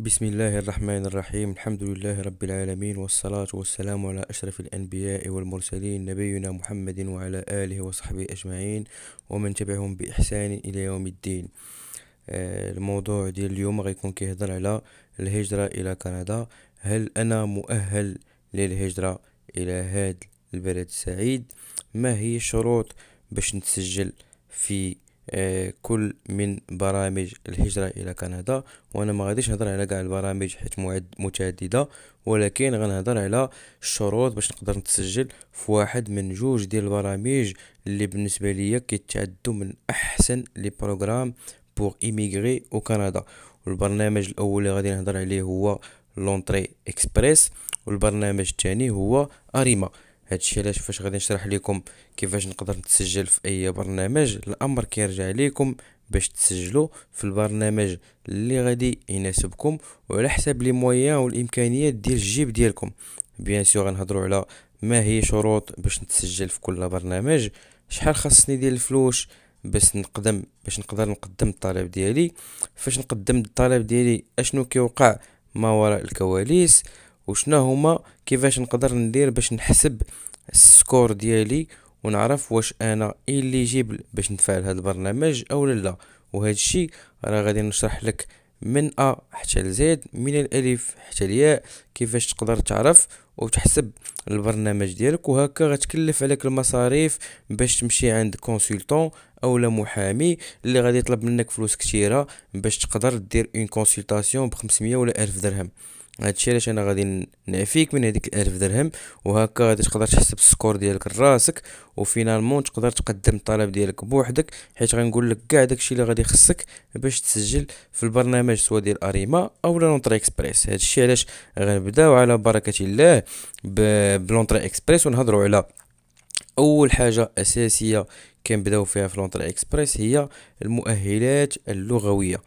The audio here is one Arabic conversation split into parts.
بسم الله الرحمن الرحيم الحمد لله رب العالمين والصلاة والسلام على أشرف الأنبياء والمرسلين نبينا محمد وعلى آله وصحبه أجمعين ومن تبعهم بإحسان إلى يوم الدين الموضوع ديال اليوم غيكون كيهضر على الهجرة إلى كندا هل أنا مؤهل للهجرة إلى هذا البلد السعيد ما هي الشروط باش نتسجل في آه، كل من برامج الهجرة الى كندا وانا ما غاديش نهضر على كاع البرامج حيت متعددة ولكن غنهضر على الشروط باش نقدر نتسجل في واحد من جوج ديال البرامج اللي بالنسبة ليا كيتعدوا من احسن لي بروغرام بوغ ايميغري او كندا والبرنامج الاول اللي غادي نهضر عليه هو لونتري اكسبريس والبرنامج الثاني هو اريما هادشي علاش فاش غادي نشرح لكم كيفاش نقدر نتسجل في اي برنامج الامر كيرجع لكم باش تسجلوا في البرنامج اللي غادي يناسبكم وعلى حسب لي مويان والامكانيات ديال الجيب ديالكم بيان سور غنهضروا على ما هي شروط باش نتسجل في كل برنامج شحال خاصني ديال الفلوس باش نقدم باش نقدر نقدم الطلب ديالي فاش نقدم الطلب ديالي اشنو كيوقع ما وراء الكواليس وشنا هما كيفاش نقدر ندير باش نحسب السكور ديالي ونعرف واش انا جيب باش نفعل هذا البرنامج او لا وهذا الشيء راه غادي نشرح لك من ا حتى لزيد من الالف حتى الياء كيفاش تقدر تعرف وتحسب البرنامج ديالك وهكا غتكلف عليك المصاريف باش تمشي عند كونسلتون اولا محامي اللي غادي يطلب منك فلوس كثيره باش تقدر دير اون كونسلطاسيون ب 500 ولا 1000 درهم هادشي علاش انا غادي نعفيك من هذيك الالف درهم وهكا غادي تقدر تحسب السكور ديالك لراسك وفينالمون تقدر تقدم الطلب ديالك بوحدك حيت غنقول لك كاع داكشي اللي غادي خصك باش تسجل في البرنامج سواء ديال اريما او لا لونطري اكسبريس هادشي علاش غنبداو على بركه الله بلونطري اكسبريس ونهضروا على اول حاجه اساسيه كنبداو فيها في لونطري اكسبريس هي المؤهلات اللغويه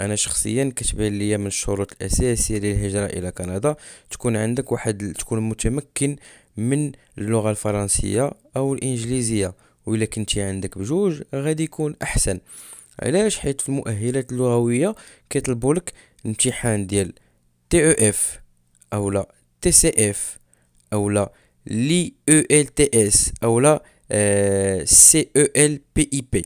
انا شخصيا كتبان ليا من الشروط الاساسيه للهجره الى كندا تكون عندك واحد تكون متمكن من اللغه الفرنسيه او الانجليزيه وإلا كنتي عندك بجوج غادي يكون احسن علاش حيت في المؤهلات اللغويه كيطلبوا لك امتحان ديال تي او اف او لا تي سي اف او لا لي او ال تي اس او لا آه، سي او ال بي اي بي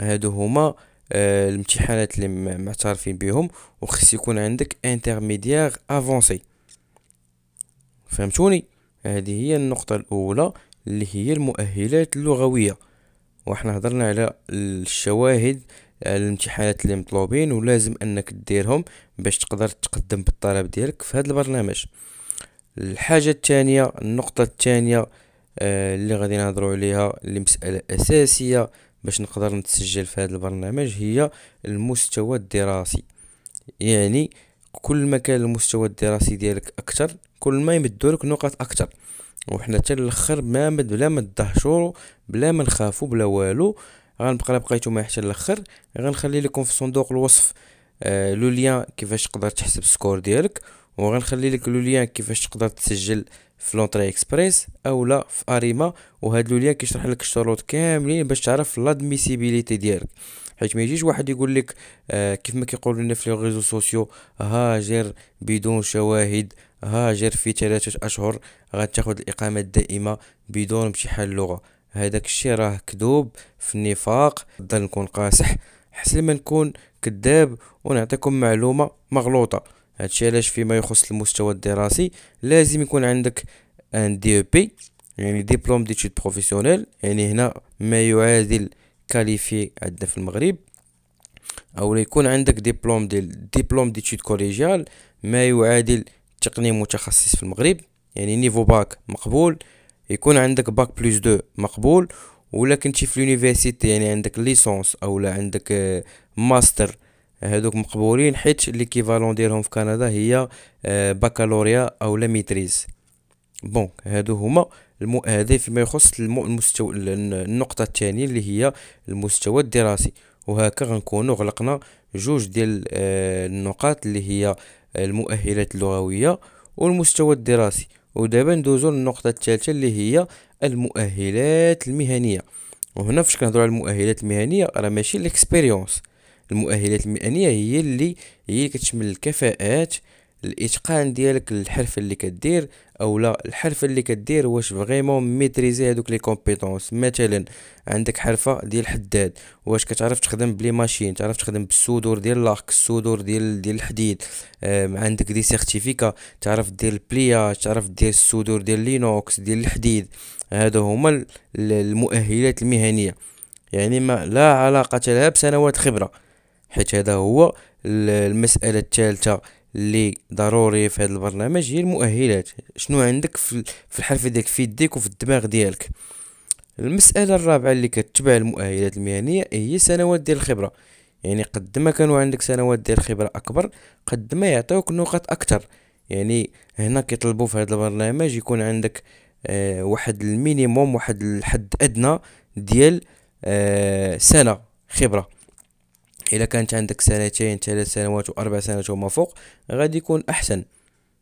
هادو هما آه، الامتحانات اللي معترفين بهم وخص يكون عندك انترميديير افونسي فهمتوني هذه هي النقطة الأولى اللي هي المؤهلات اللغوية وحنا هضرنا على الشواهد الامتحانات اللي مطلوبين ولازم انك ديرهم باش تقدر تقدم بالطلب ديالك في هذا البرنامج الحاجه الثانيه النقطه الثانيه آه، اللي غادي نهضروا عليها اللي مساله اساسيه باش نقدر نتسجل في هذا البرنامج هي المستوى الدراسي يعني كل ما كان المستوى الدراسي ديالك اكثر كل ما لك نقط اكثر وحنا حتى الاخر ما مد بلا ما تدهشوا بلا ما نخافوا بلا والو غنبقى بقيتو معايا حتى الاخر غنخلي لكم في صندوق الوصف آه لو ليان كيفاش تقدر تحسب السكور ديالك وغنخلي لك لو ليان كيفاش تقدر تسجل في لونطري اكسبريس اولا في اريما وهاد لو ليان كيشرح لك الشروط كاملين باش تعرف لادميسيبيليتي ديالك حيت ما يجيش واحد يقول لك آه كيف ما كيقولوا لنا في لي ريزو سوسيو هاجر بدون شواهد هاجر في ثلاثة اشهر غتاخذ الاقامه الدائمه بدون امتحان اللغه هذاك الشيء راه كذوب في النفاق نضل نكون قاصح حسن ما نكون كذاب ونعطيكم معلومه مغلوطه هادشي علاش فيما يخص المستوى الدراسي لازم يكون عندك ان دي او بي يعني ديبلوم ديتود بروفيسيونيل يعني هنا ما يعادل كاليفي عندنا في المغرب او يكون عندك ديبلوم ديال ديبلوم ديتود كوليجيال ما يعادل تقني متخصص في المغرب يعني نيفو باك مقبول يكون عندك باك بلس دو مقبول ولا كنتي في لونيفرسيتي يعني عندك ليسونس او لا عندك آه، ماستر هادوك آه، مقبولين حيت ليكيفالون ديالهم في كندا هي آه، بكالوريا او لا ميتريز بون هادو هما الم... فيما يخص الم... المستوى النقطة الثانية اللي هي المستوى الدراسي وهكا غنكونو غلقنا جوج ديال آه، النقاط اللي هي المؤهلات اللغوية والمستوى الدراسي ودابا ندوزو للنقطة الثالثة اللي هي المؤهلات المهنية وهنا فاش كنهضرو على المؤهلات المهنية راه ماشي الاكسبيريونس المؤهلات المهنيه هي اللي هي كتشمل الكفاءات الاتقان ديالك للحرفه اللي كدير او لا الحرفه اللي كدير واش فريمون ميتريزي هذوك لي كومبيتونس مثلا عندك حرفه ديال الحداد واش كتعرف تخدم بلي ماشين تعرف تخدم بالصدور ديال لاك الصدور ديال ديال الحديد عندك دي سيرتيفيكا تعرف دير البلياج تعرف دير الصدور ديال لينوكس ديال الحديد هادو هما المؤهلات المهنيه يعني ما لا علاقه لها بسنوات خبره حيت هذا هو المساله الثالثه اللي ضروري في هذا البرنامج هي المؤهلات شنو عندك في الحرف ديالك في يديك وفي الدماغ ديالك المساله الرابعه اللي كتبع المؤهلات المهنيه هي سنوات ديال الخبره يعني قد ما كانوا عندك سنوات ديال الخبرة اكبر قد ما يعطيوك نقاط اكثر يعني هنا كيطلبوا في هذا البرنامج يكون عندك آه واحد المينيموم واحد الحد ادنى ديال آه سنه خبره الا كانت عندك سنتين ثلاث سنوات واربع سنوات وما فوق غادي يكون احسن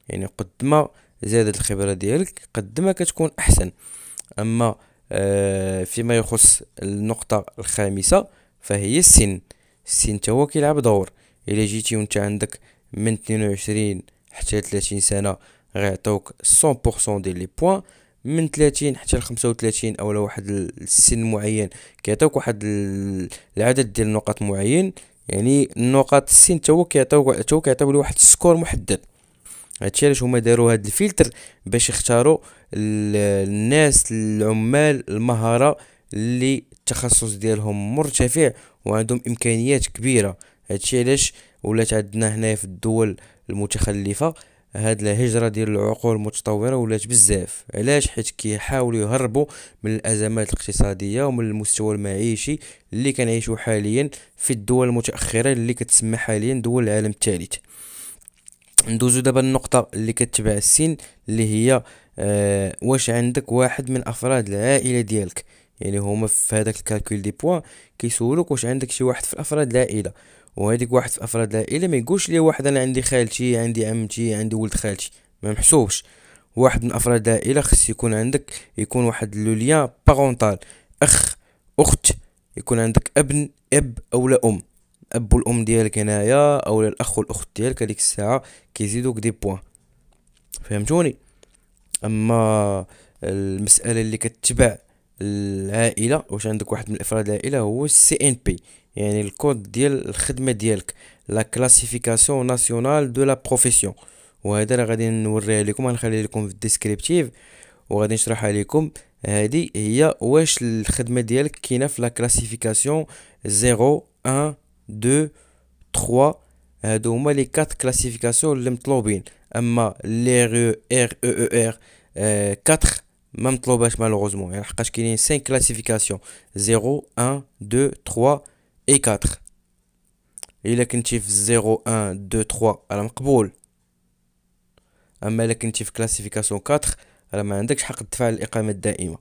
يعني قد ما زادت الخبره ديالك قد ما كتكون احسن اما آه، فيما يخص النقطه الخامسه فهي السن السن تا هو كيلعب دور الا جيتي وانت عندك من 22 حتى 30 سنه غيعطيوك 100% ديال لي بوين من 30 حتى ل 35 او لواحد السن معين كيعطيوك واحد العدد ديال النقط معين يعني النقاط السن تا هو كيعطيوك تا هو كيعطيو واحد السكور محدد هادشي علاش هما داروا هاد الفلتر باش يختاروا الناس العمال المهاره اللي التخصص ديالهم مرتفع وعندهم امكانيات كبيره هادشي علاش ولات عندنا هنا في الدول المتخلفه هاد الهجره ديال العقول المتطوره ولات بزاف علاش حيت كيحاولوا يهربوا من الازمات الاقتصاديه ومن المستوى المعيشي اللي كنعيشوا حاليا في الدول المتاخره اللي كتسمى حاليا دول العالم الثالث ندوزو دابا النقطه اللي كتبع السن اللي هي آه واش عندك واحد من افراد العائله ديالك يعني هما في هذاك الكالكول دي بوان كيسولوك واش عندك شي واحد في افراد العائله وهذيك واحد في افراد العائله ما يقولش لي واحد انا عندي خالتي عندي عمتي عندي ولد خالتي ما محسوبش واحد من افراد العائله خص يكون عندك يكون واحد لوليان بارونتال اخ اخت يكون عندك ابن اب او لا ام الاب والام ديالك هنايا او الاخ والاخت ديالك هذيك الساعه كيزيدوك دي بوان فهمتوني اما المساله اللي كتبع العائله واش عندك واحد من افراد العائله هو السي ان بي Il y a le code de la classification nationale de la profession je vais vous le montrer dans le vous expliquer c'est code de la classification 0, 1, 2, 3 ce sont les 4 classifications que vous avez besoin alors que le code RER4 vous ne l'avez pas besoin malheureusement il y a 5 classifications 0, 1, 2, 3 اي 4 الا كنتي في 0 1 2 3 راه مقبول اما الا كنتي في كلاسيفيكاسيون 4 راه ما عندكش حق الدفع الاقامه الدائمه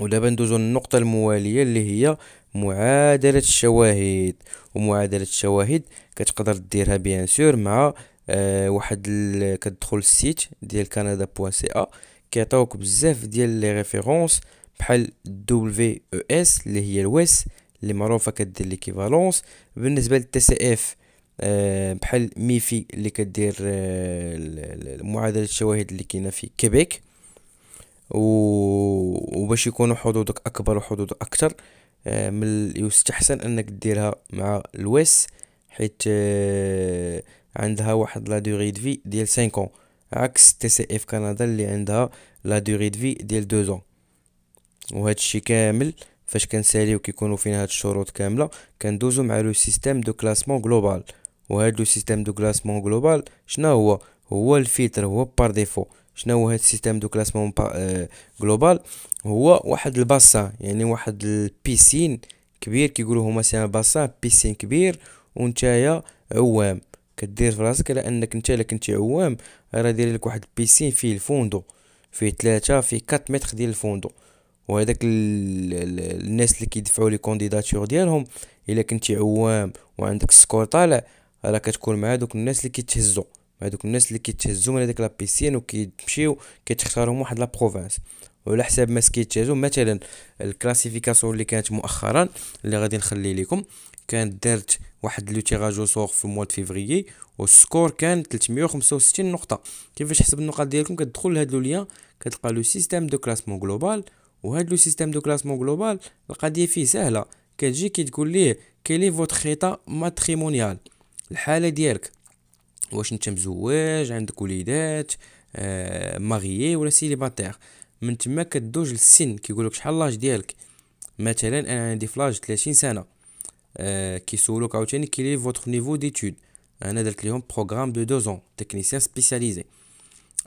ودابا ندوزو للنقطه المواليه اللي هي معادله الشواهد ومعادله الشواهد كتقدر ديرها بيان سور مع أه واحد كتدخل السيت ديال كندا بوان سي ا كيعطيوك بزاف ديال لي ريفيرونس بحال دبليو اس e اللي هي الويس اللي معروفه كدير ليكيفالونس بالنسبه للتي سي اف آه، بحال ميفي اللي كدير آه، معادله الشواهد اللي كاينه في كيبيك وباش يكونوا حدودك اكبر وحدود اكثر آه، من يستحسن انك ديرها مع الويس حيت عندها واحد لا دوري دي في ديال 5 عكس تي سي اف كندا اللي عندها لا دوري دي في ديال 2 ans وهذا الشيء كامل فاش كنساليو كيكونوا فينا هاد الشروط كامله كندوزو مع لو سيستيم دو كلاسمون جلوبال وهاد لو سيستيم دو كلاسمون جلوبال شنو هو هو الفلتر هو بار ديفو شنو هو هاد السيستيم دو كلاسمون جلوبال آه، هو واحد الباسان يعني واحد البيسين كبير كيقولوا هما سي باسان بيسين كبير ونتايا عوام كدير في راسك على انك انت الا كنتي عوام راه داير لك واحد البيسين فيه الفوندو فيه ثلاثة فيه 4 متر ديال الفوندو وهذاك الناس اللي كيدفعوا لي كونديداتور ديالهم الا كنتي عوام وعندك السكور طالع راه كتكون مع دوك الناس اللي كيتهزوا مع دوك الناس اللي كيتهزوا من لا لابيسين وكيمشيو كتختارهم واحد لا بروفانس وعلى حساب ما سكيتجازو مثلا الكلاسيفيكاسيون اللي كانت مؤخرا اللي غادي نخلي لكم كانت دارت واحد لو تيراج سوغ في الموا فيفريي والسكور كان 365 نقطه كيفاش حسب النقط ديالكم كتدخل لهاد لو ليان كتلقى لو سيستيم دو كلاسمون جلوبال وهاد لو سيستيم دو كلاسمون جلوبال القضيه فيه سهله كتجي كتقول ليه كيلي فوت خيطه ماتريمونيال الحاله ديالك واش انت مزوج عندك وليدات آه ماغيي ولا سيليباتير من تما كدوج للسن كيقول لك شحال لاج ديالك مثلا انا عندي فلاج 30 سنه آه كيسولوك عاوتاني كيلي فوتر نيفو ديتود انا درت ليهم بروغرام دو دوزون تكنيسيان سبيسياليزي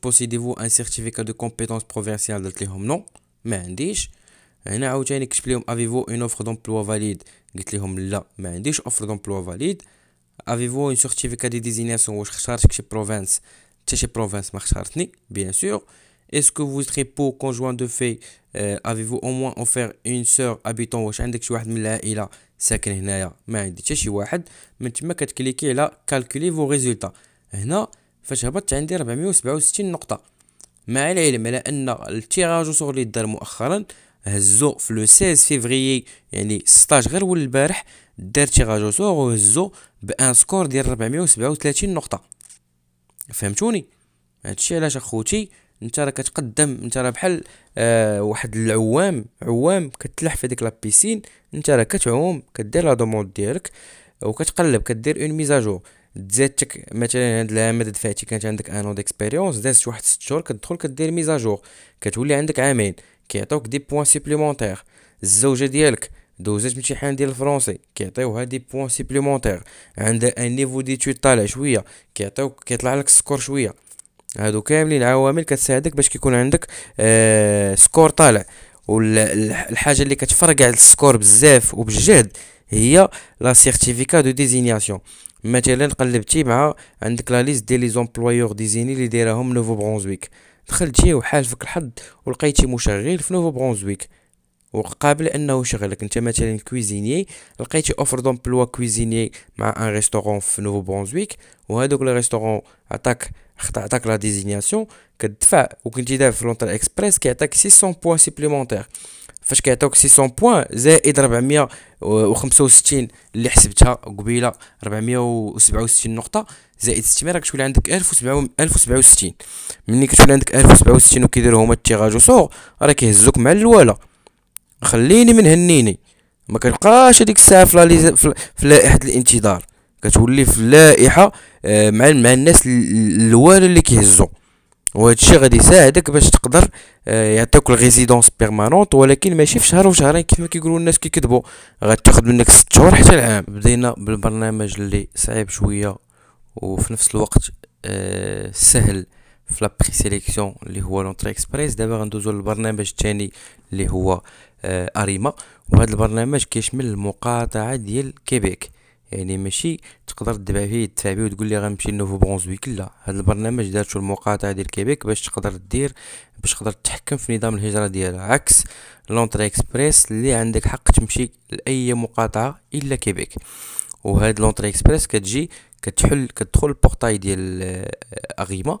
possédez-vous un certificat de compétence provinciale? non? Mais Il Avez-vous une offre d'emploi valide? Quelqu'un non? Mais Offre d'emploi valide. Avez-vous un certificat de désignation, province? bien sûr. Est-ce que vous serez pour conjoint de fait? Avez-vous au moins offert une soeur habitant ou ساكن هنايا ما عندي حتى شي واحد من تما كتكليكي على كالكولي فو ريزولتا هنا فاش هبطت عندي 467 نقطه مع العلم على ان التيراج سور اللي دار مؤخرا هزو في لو 16 فيفري يعني 16 غير ول البارح دار تيراج سور وهزو بان سكور ديال 437 نقطه فهمتوني هادشي علاش اخوتي انت راه كتقدم انت راه بحال آه واحد العوام عوام كتلح في ديك لابيسين انت راه كتعوم كدير لا دوموند ديالك وكتقلب كدير اون ميزاجور تزادتك مثلا هاد العام دفعتي كانت عندك ان اون ديكسبيريونس دازت واحد 6 شهور كتدخل كدير ميزاجور كتولي عندك عامين كيعطيوك دي بوان سوبليمونتيغ الزوجه ديالك دوزات امتحان ديال الفرونسي كيعطيوها دي بوان سوبليمونتيغ عندها ان نيفو ديتود طالع شويه كيعطيوك كيطلع لك السكور شويه هادو كاملين عوامل كتساعدك باش كيكون عندك آه سكور طالع والحاجه اللي كتفرق على السكور بزاف وبالجهد هي لا سيرتيفيكا دو ديزينياسيون مثلا قلبتي مع عندك لا ليست ديال لي زومبلويور ديزيني اللي دايرهم نوفو برونزويك دخلتي وحالفك الحظ ولقيتي مشغل في نوفو برونزويك وقابل انه شغلك انت مثلا كويزيني لقيتي اوفر دومبلوا كويزيني مع ان ريستورون في نوفو برونزويك وهذوك لي ريستورون عطاك عطاك لا ديزينياسيون كتدفع وكنتي دافع في لونتر اكسبريس كيعطيك 600 بوان سيبليمونتير فاش كيعطيوك 600 بوان زائد 465 اللي حسبتها قبيله 467 نقطه زائد 600 راك تولي عندك 1067 ملي كتولي عندك 1067 وكيديروا هما التيغاج وصور راه كيهزوك مع الواله خليني من هنيني ما كنبقاش هذيك الساعه في, في لائحه الانتظار كتولي في لائحه آه، مع مع الناس الاول اللي كيهزوا وهذا الشيء غادي يساعدك باش تقدر آه، يعطيوك الريزيدونس بيرمانونت ولكن ماشي في شهر وشهرين كيف ما كيقولوا الناس كيكذبوا غتاخذ منك 6 شهور حتى العام بدينا بالبرنامج اللي صعيب شويه وفي نفس الوقت آه، سهل في لا بري سيليكسيون اللي هو لونتري اكسبريس دابا غندوزو للبرنامج الثاني اللي هو آه، أريما وهذا البرنامج كيشمل المقاطعة ديال كيبيك يعني ماشي تقدر تبع فيه تدفع فيه وتقول لي غنمشي لنوفو برونزويك لا هذا البرنامج دارتو المقاطعه ديال كيبيك باش تقدر دير باش تقدر تحكم في نظام الهجره ديالها عكس لونتري اكسبريس اللي عندك حق تمشي لاي مقاطعه الا كيبيك وهاد لونتري اكسبريس كتجي كتحل كتدخل البورتاي ديال اغيما آه،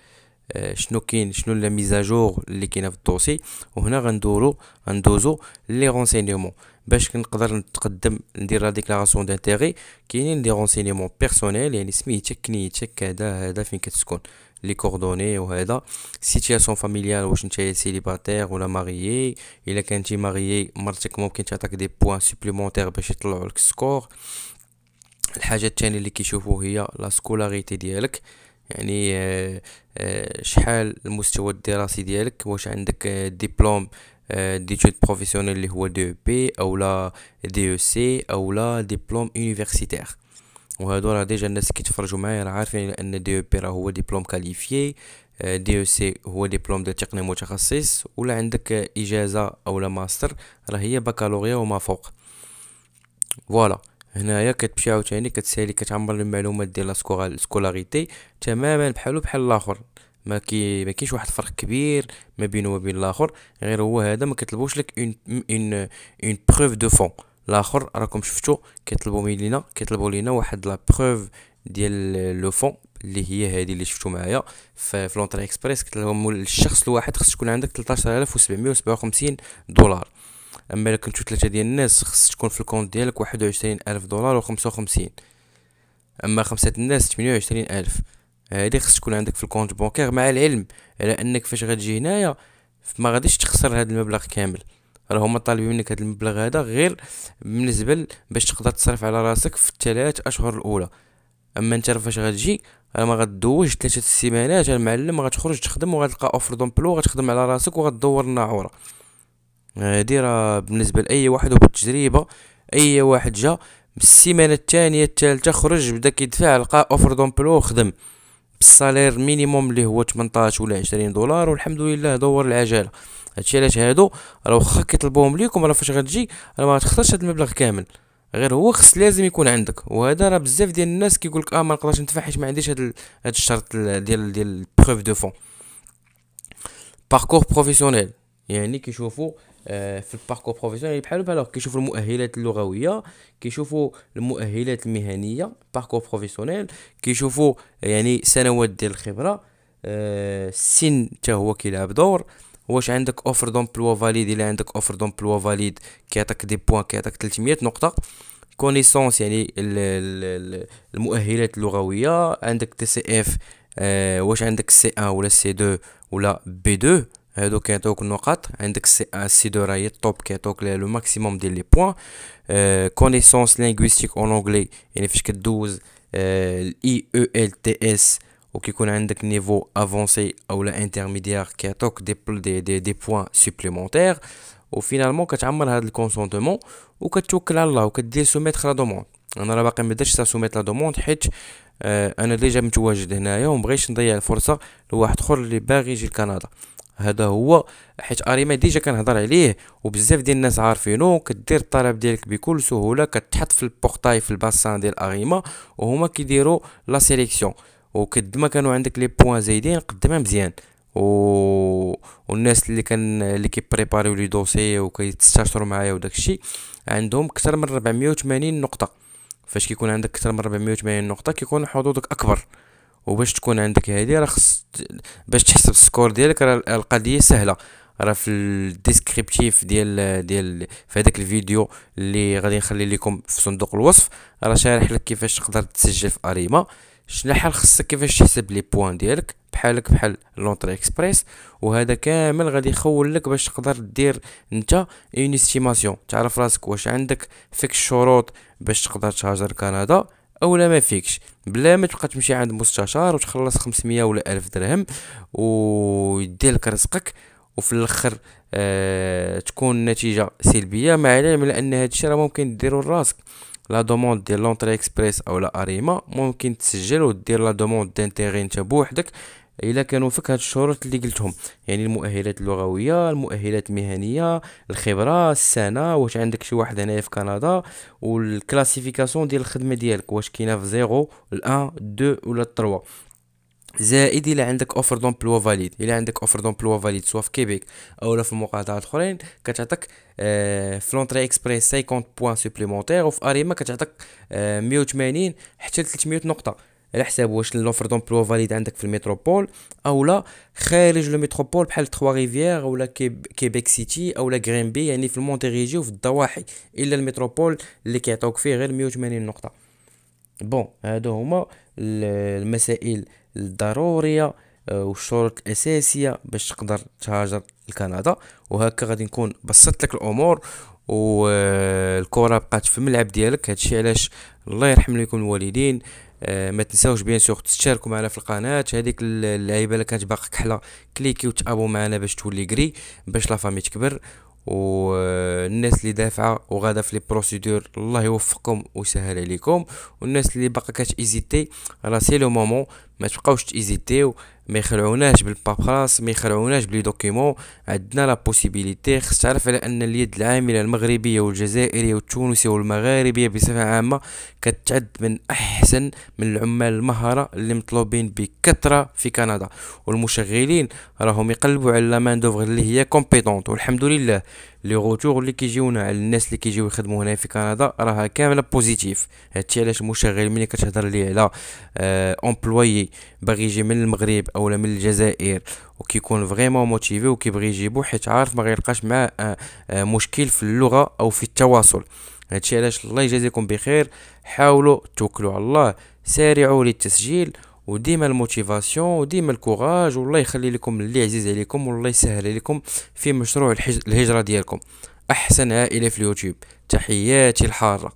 آه، شنو كاين شنو لا ميزاجور اللي كاينه في الدوسي وهنا غندورو غندوزو لي رونسينيمون باش نقدر نتقدم ندير لا ديكلاراسيون دانتيغي كاينين لي رونسينيمون بيرسونيل يعني سميتك نيتك هذا هذا فين كتسكن لي كوردوني وهذا سيتياسيون فاميليال واش نتايا سيليباتير ولا ماريي الا كنتي ماريي مرتك ممكن تعطيك دي بوان سوبليمونتير باش يطلعوا لك السكور الحاجه الثانيه اللي كيشوفوه هي لا سكولاريتي ديالك يعني آه، آه، شحال المستوى الدراسي ديالك واش عندك آه، ديبلوم ديتود بروفيسيونيل اللي هو دي بي او لا دي او سي او لا ديبلوم يونيفرسيتير وهادو راه ديجا الناس كيتفرجوا معايا راه عارفين ان دي او بي راه هو ديبلوم كاليفيي دي او سي هو ديبلوم ديال تقني متخصص ولا عندك اجازه لا ماستر راه هي بكالوريا وما فوق فوالا هنايا كتمشي عاوتاني كتسالي كتعمر المعلومات ديال لاسكوغا تماما بحالو بحال الاخر ما كي ما كاينش واحد الفرق كبير ما بينه بين الاخر غير هو هذا ما كيطلبوش لك اون اون اون بروف دو فون الاخر راكم شفتو كيطلبوا لينا كيطلبوا لينا واحد لا بروف ديال لو فون اللي هي هذه اللي شفتو معايا في لونتري اكسبريس كتلهم الشخص الواحد خص تكون عندك 13757 دولار اما الا كنتو ثلاثه ديال الناس خص تكون في الكونت ديالك واحد وعشرين الف دولار و55 اما خمسه الناس 28 الف هادي خص تكون عندك في الكونت بونكير مع العلم على انك فاش غتجي هنايا ما غاديش تخسر هذا المبلغ كامل راه هما طالبين منك هذا المبلغ هذا غير بالنسبه باش تقدر تصرف على راسك في الثلاث اشهر الاولى اما انت فاش غتجي راه ما غدوش ثلاثه السيمانات المعلم غتخرج تخدم وغتلقى اوفر دومبلو غتخدم على راسك وغتدور الناعوره هادي راه بالنسبه لاي واحد وبالتجربه اي واحد جا بالسيمانة الثانيه الثالثه خرج بدا كيدفع لقى اوفر دومبلو خدم بالسالير مينيموم اللي هو 18 ولا 20 دولار والحمد لله دور العجالة هادشي علاش هادو راه واخا كيطلبوهم ليكم راه فاش غتجي راه ما تخسرش هاد المبلغ كامل غير هو خص لازم يكون عندك وهذا راه بزاف ديال الناس كيقول لك اه ما نقدرش ندفع حيت ما عنديش هاد هاد الشرط ديال ديال بروف دو فون باركور بروفيسيونيل يعني كيشوفوا آه، في الباركور بروفيسيونيل بحالو بحال كيشوفوا المؤهلات اللغويه كيشوفوا المؤهلات المهنيه باركور بروفيسيونيل كيشوفوا يعني سنوات ديال الخبره السن آه، حتى هو كيلعب دور واش عندك اوفر دومبلوا فاليد الا عندك اوفر دومبلوا فاليد كيعطيك دي بوان كيعطيك 300 نقطه كونيسونس يعني المؤهلات اللغويه عندك تي سي اف آه، واش عندك سي 1 ولا سي 2 ولا بي 2 donc autre de top le maximum de points euh, Connaissance linguistique en anglais il est fiché 12. IELTS un niveau avancé ou la intermédiaire qui a des points supplémentaires finalement quand tu as consentement ou tu la demande on la la demande Canada هذا هو حيت اريما ديجا كنهضر عليه وبزاف ديال الناس عارفينو كدير الطلب ديالك بكل سهوله كتحط في البورتاي في الباسان ديال اريما وهما كيديروا لا سيليكسيون وقد ما كانوا عندك لي بوين زايدين قدمها مزيان و... والناس اللي كان اللي كيبريباريو لي دوسي وكيتستاشروا معايا وداك الشيء عندهم اكثر من 480 نقطه فاش كيكون عندك اكثر من 480 نقطه كيكون حظوظك اكبر وباش تكون عندك هذه راه خص باش تحسب السكور ديالك راه القضيه سهله راه في الديسكريبتيف ديال ديال في هذاك الفيديو اللي غادي نخلي لكم في صندوق الوصف راه شارح لك كيفاش تقدر تسجل في اريما شنو حال خصك كيفاش تحسب لي بوان ديالك بحالك بحال لونطري اكسبريس وهذا كامل غادي يخول لك باش تقدر دير انت اون استيماسيون تعرف راسك واش عندك فيك الشروط باش تقدر تهاجر كندا اولا ما فيكش بلا ما تبقى تمشي عند مستشار وتخلص 500 ولا 1000 درهم ويدير لك رزقك وفي الاخر آه تكون النتيجه سلبيه مع العلم لان هذا الشيء راه ممكن ديرو لراسك لا دوموند ديال لونتري اكسبريس او لا اريما ممكن تسجل ودير لا دوموند دانتيغي نتا بوحدك الا كانوا فك هاد الشروط اللي قلتهم يعني المؤهلات اللغويه المؤهلات المهنيه الخبره السنه واش عندك شي واحد هنايا في كندا والكلاسيفيكاسيون ديال الخدمه ديالك واش كاينه في زيرو ل 1 2 ولا 3 زائد الا عندك اوفر دومبلوا فاليد الا عندك اوفر دومبلوا فاليد سواء في كيبيك او في المقاطعات الاخرين كتعطيك آه في لونتري اكسبريس 50 بوان سوبليمونتير وفي اريما كتعطيك آه 180 حتى 300 نقطه على حساب واش لوفر دومبلوا فاليد عندك في الميتروبول او لا خارج ميتروبول بحال تخوا ريفيير او لا كيبيك سيتي او لا غرينبي يعني في المونتيريجي وفي الضواحي الا الميتروبول اللي كيعطوك فيه غير 180 نقطه بون هادو هما المسائل الضروريه آه، والشروط الاساسيه باش تقدر تهاجر لكندا وهكا غادي نكون بسطت لك الامور والكره آه، بقات في الملعب ديالك هادشي علاش الله يرحم لكم الوالدين آه، ما تنساوش بيان سور تشاركوا معنا في القناه هذيك اللعيبه اللي كانت باقا كحله كليكي وتابو معنا باش تولي كري باش لا فامي تكبر والناس آه، اللي دافعه وغادا في لي بروسيدور الله يوفقكم ويسهل عليكم والناس اللي باقا كتايزيتي راه سي لو مومون ما تبقاوش تايزيتيو ما يخلعوناش بالبابراس ما يخلعوناش بلي دوكيمون عندنا لا بوسيبيليتي خص تعرف على ان اليد العامله المغربيه والجزائريه والتونسيه والمغاربيه بصفه عامه كتعد من احسن من العمال المهره اللي مطلوبين بكثره في كندا والمشغلين راهم يقلبوا على لا مان دوفر اللي هي كومبيتونت والحمد لله لي غوتور اللي كيجيونا على الناس اللي كيجيو يخدموا هنا في كندا راها كامله بوزيتيف هادشي علاش المشغل ملي كتهضر ليه على امبلوي آه، باغي يجي من المغرب اولا من الجزائر وكيكون فريمون موتيفي وكيبغي يجيبو حيت عارف ما غيلقاش معاه آه، مشكل في اللغه او في التواصل هادشي علاش الله يجازيكم بخير حاولوا توكلوا على الله سارعوا للتسجيل وديما الموتيفاسيون وديما الكوراج والله يخلي لكم اللي عزيز عليكم والله يسهل لكم في مشروع الهجرة ديالكم احسن عائلة في اليوتيوب تحياتي الحارة